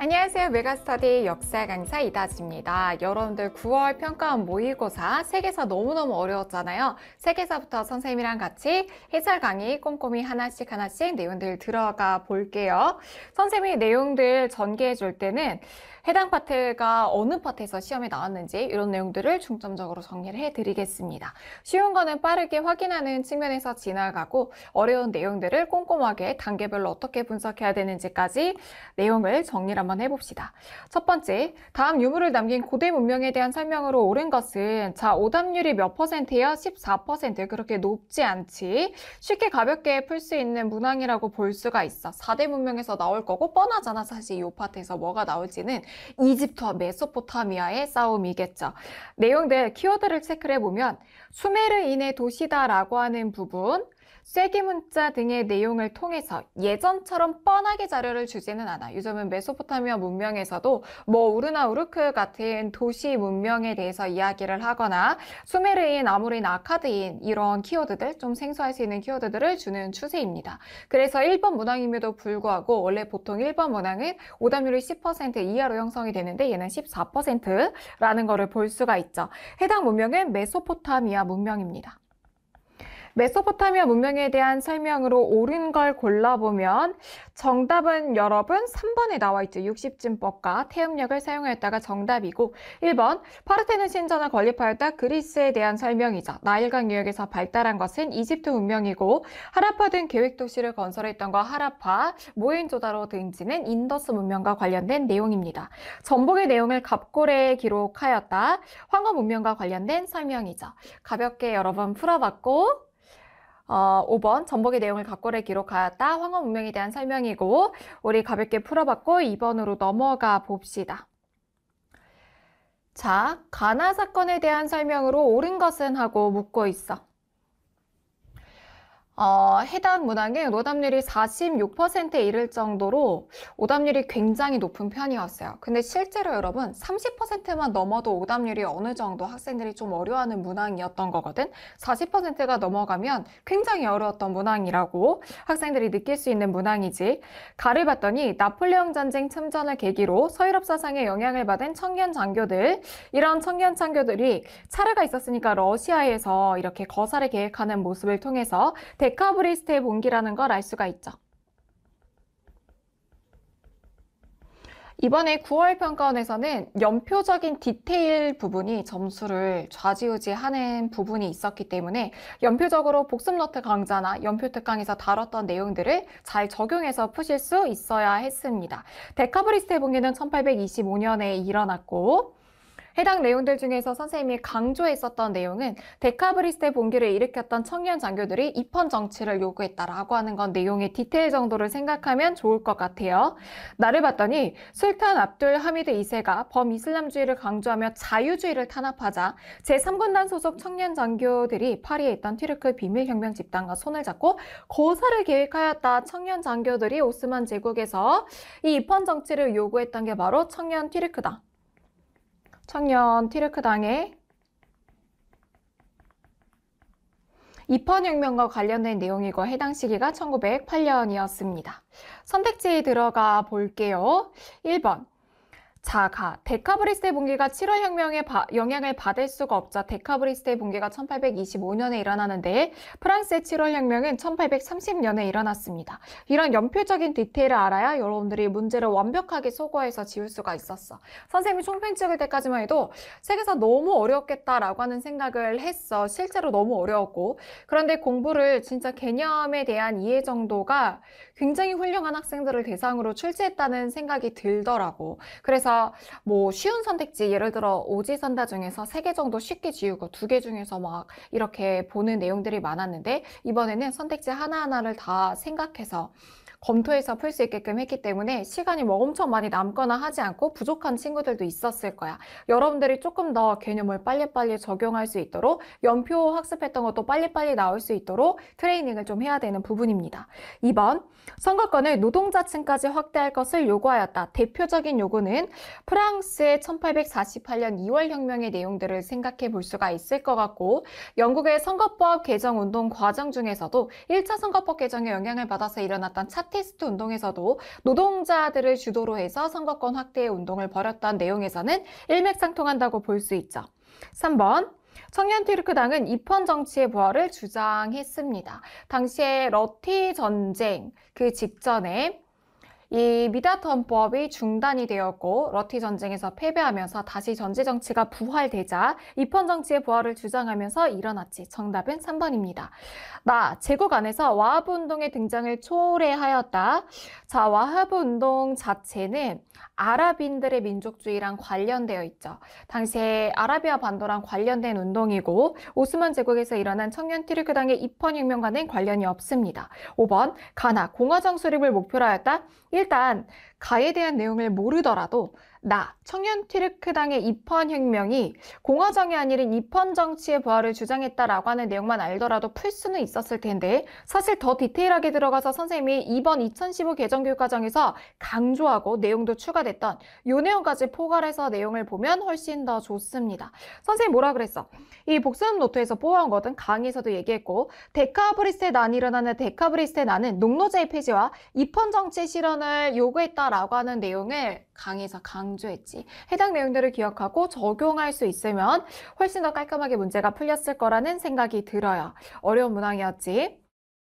안녕하세요. 메가스터디 역사 강사 이다지입니다. 여러분들 9월 평가원 모의고사 세계사 너무너무 어려웠잖아요. 세계사부터 선생님이랑 같이 해설 강의 꼼꼼히 하나씩 하나씩 내용들 들어가 볼게요. 선생님이 내용들 전개해 줄 때는 해당 파트가 어느 파트에서 시험에 나왔는지 이런 내용들을 중점적으로 정리를 해드리겠습니다. 쉬운 거는 빠르게 확인하는 측면에서 지나가고 어려운 내용들을 꼼꼼하게 단계별로 어떻게 분석해야 되는지까지 내용을 정리를 한번 해봅시다. 첫 번째, 다음 유물을 남긴 고대 문명에 대한 설명으로 옳은 것은 자, 오답률이 몇퍼센트요14% 그렇게 높지 않지 쉽게 가볍게 풀 수 있는 문항이라고 볼 수가 있어. 4대 문명에서 나올 거고 뻔하잖아. 사실 이 파트에서 뭐가 나올지는 이집트와 메소포타미아의 싸움이겠죠. 내용들 키워드를 체크해 보면 수메르인의 도시다라고 하는 부분, 쐐기 문자 등의 내용을 통해서 예전처럼 뻔하게 자료를 주지는 않아. 요즘은 메소포타미아 문명에서도 뭐 우르나 우르크 같은 도시 문명에 대해서 이야기를 하거나 수메르인, 아무리인, 아카드인 이런 키워드들 좀 생소할 수 있는 키워드들을 주는 추세입니다. 그래서 1번 문항임에도 불구하고 원래 보통 1번 문항은 오답률이 10% 이하로 형성이 되는데 얘는 14%라는 거를 볼 수가 있죠. 해당 문명은 메소포타미아 문명입니다. 메소포타미아 문명에 대한 설명으로 옳은 걸 골라보면 정답은 여러분 3번에 나와 있죠. 60진법과 태음력을 사용하였다가 정답이고 1번 파르테논 신전을 건립하였다 그리스에 대한 설명이죠. 나일강 유역에서 발달한 것은 이집트 문명이고 하라파 등 계획 도시를 건설했던 거 하라파, 모헨조다로 등지는 인더스 문명과 관련된 내용입니다. 전복의 내용을 갑골에 기록하였다. 황금 문명과 관련된 설명이죠. 가볍게 여러 분 풀어봤고 어, 5번 전복의 내용을 각골에 기록하였다. 황어 문명에 대한 설명이고 우리 가볍게 풀어봤고 2번으로 넘어가 봅시다. 자, 가나 사건에 대한 설명으로 옳은 것은 하고 묻고 있어. 어, 해당 문항은 오답률이 46%에 이를 정도로 오답률이 굉장히 높은 편이었어요. 근데 실제로 여러분 30%만 넘어도 오답률이 어느 정도 학생들이 좀 어려워하는 문항이었던 거거든. 40%가 넘어가면 굉장히 어려웠던 문항이라고 학생들이 느낄 수 있는 문항이지. 가를 봤더니 나폴레옹 전쟁 참전을 계기로 서유럽 사상에 영향을 받은 청년 장교들 이런 청년 장교들이 차례가 있었으니까 러시아에서 이렇게 거사를 계획하는 모습을 통해서 대 데카브리스트의 봉기라는 걸 알 수가 있죠. 이번에 9월 평가원에서는 연표적인 디테일 부분이 점수를 좌지우지하는 부분이 있었기 때문에 연표적으로 복습노트 강좌나 연표특강에서 다뤘던 내용들을 잘 적용해서 푸실 수 있어야 했습니다. 데카브리스트 봉기는 1825년에 일어났고 해당 내용들 중에서 선생님이 강조했었던 내용은 데카브리스의 봉기를 일으켰던 청년 장교들이 입헌 정치를 요구했다라고 하는 건 내용의 디테일 정도를 생각하면 좋을 것 같아요. 나를 봤더니 술탄 압둘 하미드 2세가 범이슬람주의를 강조하며 자유주의를 탄압하자 제3군단 소속 청년 장교들이 파리에 있던 티르크 비밀혁명 집단과 손을 잡고 고사를 계획하였다. 청년 장교들이 오스만 제국에서 이 입헌 정치를 요구했던 게 바로 청년 티르크다 청년 티르크당의 입헌혁명과 관련된 내용이고 해당 시기가 1908년이었습니다. 선택지에 들어가 볼게요. 1번 자가 데카브리스의 붕괴가 7월 혁명에 바, 영향을 받을 수가 없자 데카브리스의 붕괴가 1825년에 일어나는 데 프랑스의 7월 혁명은 1830년에 일어났습니다. 이런 연필적인 디테일을 알아야 여러분들이 문제를 완벽하게 소거해서 지울 수가 있었어. 선생님이 총편 찍을 때까지만 해도 책에서 너무 어렵겠다라고 하는 생각을 했어. 실제로 너무 어려웠고 그런데 공부를 진짜 개념에 대한 이해 정도가 굉장히 훌륭한 학생들을 대상으로 출제했다는 생각이 들더라고. 그래서 뭐 쉬운 선택지, 예를 들어 오지 선다 중에서 세 개 정도 쉽게 지우고 두 개 중에서 막 이렇게 보는 내용들이 많았는데 이번에는 선택지 하나하나를 다 생각해서 검토해서 풀 수 있게끔 했기 때문에 시간이 뭐 엄청 많이 남거나 하지 않고 부족한 친구들도 있었을 거야. 여러분들이 조금 더 개념을 빨리빨리 적용할 수 있도록 연표 학습했던 것도 빨리빨리 나올 수 있도록 트레이닝을 좀 해야 되는 부분입니다. 2번, 선거권을 노동자층까지 확대할 것을 요구하였다. 대표적인 요구는 프랑스의 1848년 2월 혁명의 내용들을 생각해 볼 수가 있을 것 같고 영국의 선거법 개정 운동 과정 중에서도 1차 선거법 개정의 영향을 받아서 일어났던 차트 팟캐스트 운동에서도 노동자들을 주도로 해서 선거권 확대의 운동을 벌였던 내용에서는 일맥상통한다고 볼 수 있죠. 3번 청년 티르크당은 입헌 정치의 부활을 주장했습니다. 당시에 러티 전쟁 그 직전에 이 미다턴법이 중단이 되었고 러티 전쟁에서 패배하면서 다시 전제 정치가 부활되자 입헌 정치의 부활을 주장하면서 일어났지. 정답은 3번입니다. 나 제국 안에서 와하부 운동의 등장을 초래하였다. 자, 와하부 운동 자체는 아랍인들의 민족주의랑 관련되어 있죠. 당시에 아라비아 반도랑 관련된 운동이고 오스만 제국에서 일어난 청년 티르크당의 입헌 혁명과는 관련이 없습니다. 5번 가나 공화정 수립을 목표로 하였다. 일단 가에 대한 내용을 모르더라도 나 청년 티르크당의 입헌 혁명이 공화정이 아니라 입헌 정치의 부활을 주장했다라고 하는 내용만 알더라도 풀 수는 있었을 텐데 사실 더 디테일하게 들어가서 선생님이 이번 2015 개정 교육 과정에서 강조하고 내용도 추가됐던 요 내용까지 포괄해서 내용을 보면 훨씬 더 좋습니다. 선생님 뭐라 그랬어? 이 복습 노트에서 뽑아온 거든 강의에서도 얘기했고 데카브리스의 난이 일어나는 데카브리스의 난은 농노제의 폐지와 입헌 정치 실현을 요구했다 라고 하는 내용을 강의에서 강조했지. 해당 내용들을 기억하고 적용할 수 있으면 훨씬 더 깔끔하게 문제가 풀렸을 거라는 생각이 들어요. 어려운 문항이었지.